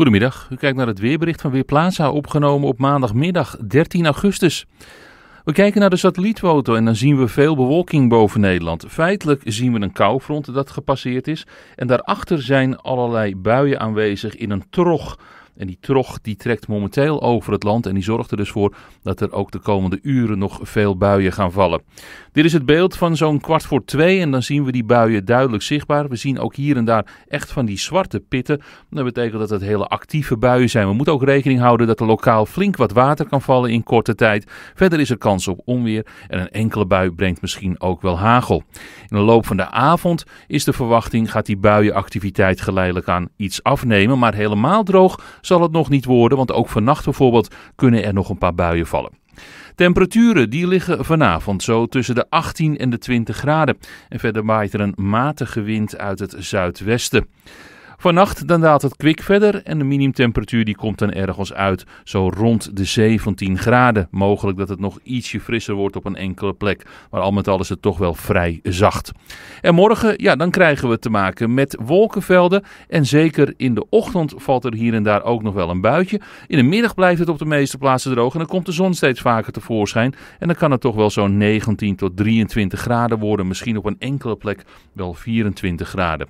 Goedemiddag, u kijkt naar het weerbericht van Weerplaza, opgenomen op maandagmiddag 13 augustus. We kijken naar de satellietfoto en dan zien we veel bewolking boven Nederland. Feitelijk zien we een koufront dat gepasseerd is en daarachter zijn allerlei buien aanwezig in een trog. En die trog die trekt momenteel over het land en die zorgt er dus voor dat er ook de komende uren nog veel buien gaan vallen. Dit is het beeld van zo'n kwart voor twee en dan zien we die buien duidelijk zichtbaar. We zien ook hier en daar echt van die zwarte pitten. Dat betekent dat het hele actieve buien zijn. We moeten ook rekening houden dat er lokaal flink wat water kan vallen in korte tijd. Verder is er kans op onweer en een enkele bui brengt misschien ook wel hagel. In de loop van de avond is de verwachting gaat die buienactiviteit geleidelijk aan iets afnemen, maar helemaal droog zal het nog niet worden, want ook vannacht bijvoorbeeld kunnen er nog een paar buien vallen. Temperaturen die liggen vanavond zo tussen de 18 en de 20 graden. En verder waait er een matige wind uit het zuidwesten. Vannacht dan daalt het kwik verder en de minimumtemperatuur die komt dan ergens uit zo rond de 17 graden. Mogelijk dat het nog ietsje frisser wordt op een enkele plek, maar al met al is het toch wel vrij zacht. En morgen, ja, dan krijgen we te maken met wolkenvelden en zeker in de ochtend valt er hier en daar ook nog wel een buitje. In de middag blijft het op de meeste plaatsen droog en dan komt de zon steeds vaker tevoorschijn en dan kan het toch wel zo'n 19 tot 23 graden worden, misschien op een enkele plek wel 24 graden.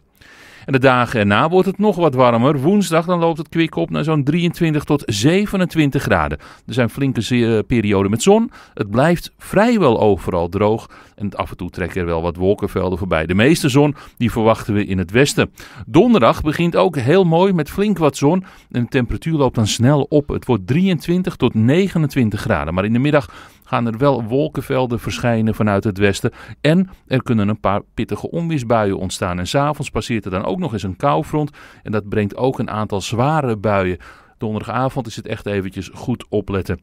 En de dagen erna wordt het nog wat warmer. Woensdag dan loopt het kwik op naar zo'n 23 tot 27 graden. Er zijn flinke eh, perioden met zon. Het blijft vrijwel overal droog. En af en toe trekken er wel wat wolkenvelden voorbij. De meeste zon die verwachten we in het westen. Donderdag begint ook heel mooi met flink wat zon. En de temperatuur loopt dan snel op. Het wordt 23 tot 29 graden. Maar in de middag gaan er wel wolkenvelden verschijnen vanuit het westen. En er kunnen een paar pittige onweersbuien ontstaan. En s'avonds passeert er dan ook nog eens een koufront. En dat brengt ook een aantal zware buien. Donderdagavond is het echt eventjes goed opletten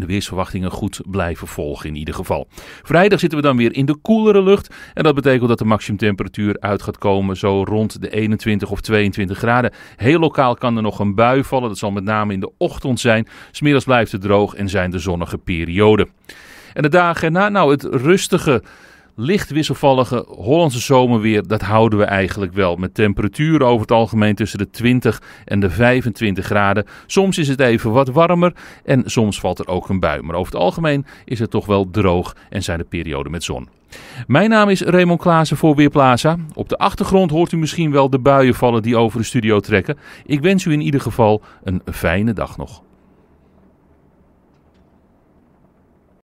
de weersverwachtingen goed blijven volgen in ieder geval. Vrijdag zitten we dan weer in de koelere lucht. En dat betekent dat de maximumtemperatuur uit gaat komen zo rond de 21 of 22 graden. Heel lokaal kan er nog een bui vallen. Dat zal met name in de ochtend zijn. Smiddags blijft het droog en zijn de zonnige perioden. En de dagen na, nou het rustige licht wisselvallige Hollandse zomerweer, dat houden we eigenlijk wel. Met temperaturen over het algemeen tussen de 20 en de 25 graden. Soms is het even wat warmer en soms valt er ook een bui. Maar over het algemeen is het toch wel droog en zijn er perioden met zon. Mijn naam is Raymond Klaassen voor Weerplaza. Op de achtergrond hoort u misschien wel de buien vallen die over de studio trekken. Ik wens u in ieder geval een fijne dag nog.